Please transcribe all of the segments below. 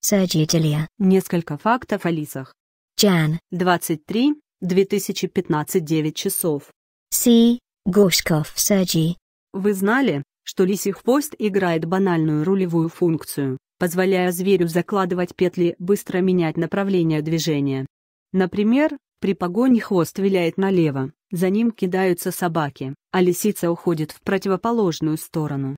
сожителя. Несколько фактов о лисах. Чан. 23, 2015, 9 часов. Си. Гошков, Саджи. Вы знали, что лисий хвост играет банальную рулевую функцию, позволяя зверю закладывать петли быстро менять направление движения. Например, при погоне хвост виляет налево, за ним кидаются собаки, а лисица уходит в противоположную сторону.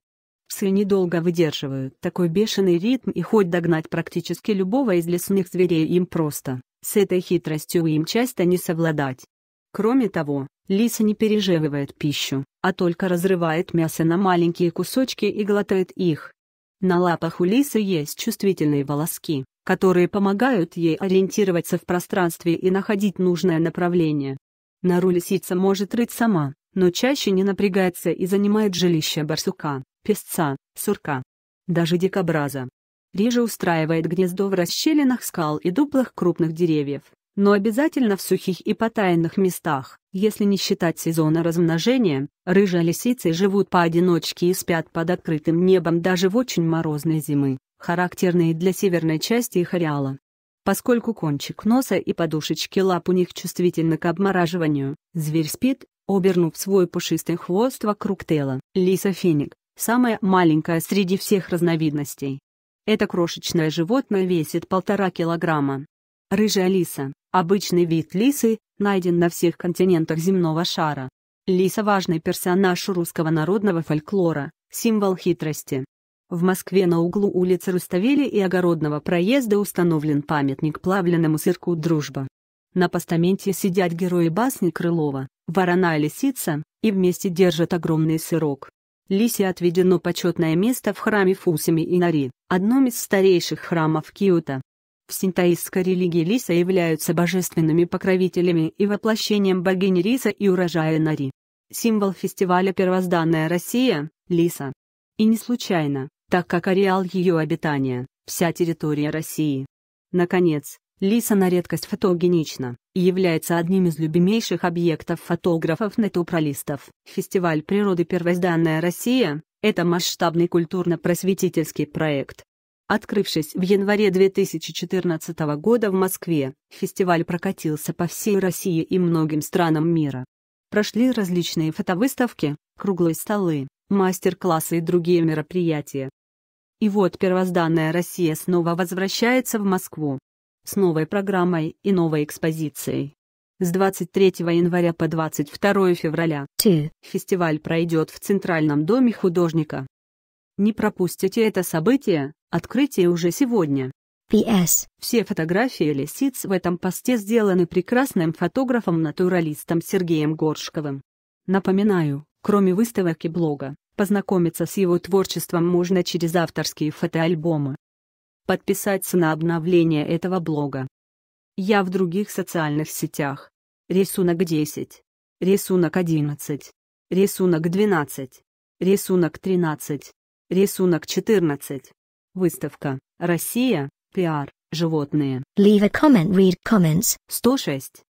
Псы недолго выдерживают такой бешеный ритм и хоть догнать практически любого из лесных зверей им просто, с этой хитростью им часто не совладать. Кроме того, лиса не пережевывает пищу, а только разрывает мясо на маленькие кусочки и глотает их. На лапах у лисы есть чувствительные волоски, которые помогают ей ориентироваться в пространстве и находить нужное направление. Нору лисица может рыть сама, но чаще не напрягается и занимает жилище барсука песца, сурка, даже дикобраза. Реже устраивает гнездо в расщелинах скал и дуплах крупных деревьев, но обязательно в сухих и потайных местах. Если не считать сезона размножения, рыжие лисицы живут поодиночке и спят под открытым небом даже в очень морозной зимы, характерные для северной части их ареала. Поскольку кончик носа и подушечки лап у них чувствительны к обмораживанию, зверь спит, обернув свой пушистый хвост вокруг тела. лиса феник самая маленькая среди всех разновидностей. Это крошечное животное весит полтора килограмма. Рыжая лиса, обычный вид лисы, найден на всех континентах земного шара. Лиса – важный персонаж русского народного фольклора, символ хитрости. В Москве на углу улиц Руставели и Огородного проезда установлен памятник плавленному сырку «Дружба». На постаменте сидят герои басни Крылова, ворона и лисица, и вместе держат огромный сырок. Лисе отведено почетное место в храме Фусами Нари, одном из старейших храмов Киота. В синтаистской религии Лиса являются божественными покровителями и воплощением богини Риса и урожая Нари. Символ фестиваля «Первозданная Россия» — Лиса. И не случайно, так как ареал ее обитания — вся территория России. Наконец, Лиса на редкость фотогенична и является одним из любимейших объектов фотографов натуралистов. Фестиваль природы «Первозданная Россия» — это масштабный культурно-просветительский проект. Открывшись в январе 2014 года в Москве, фестиваль прокатился по всей России и многим странам мира. Прошли различные фотовыставки, круглые столы, мастер-классы и другие мероприятия. И вот первозданная Россия снова возвращается в Москву с новой программой и новой экспозицией. С 23 января по 22 февраля фестиваль пройдет в Центральном доме художника. Не пропустите это событие, открытие уже сегодня. PS. Все фотографии лисиц в этом посте сделаны прекрасным фотографом-натуралистом Сергеем Горшковым. Напоминаю, кроме выставок и блога, познакомиться с его творчеством можно через авторские фотоальбомы, подписаться на обновление этого блога. Я в других социальных сетях. Рисунок 10. Рисунок 11. Рисунок 12. Рисунок 13. Рисунок 14. Выставка. Россия. Пиар. Животные. Leave a comment. Read comments. 106.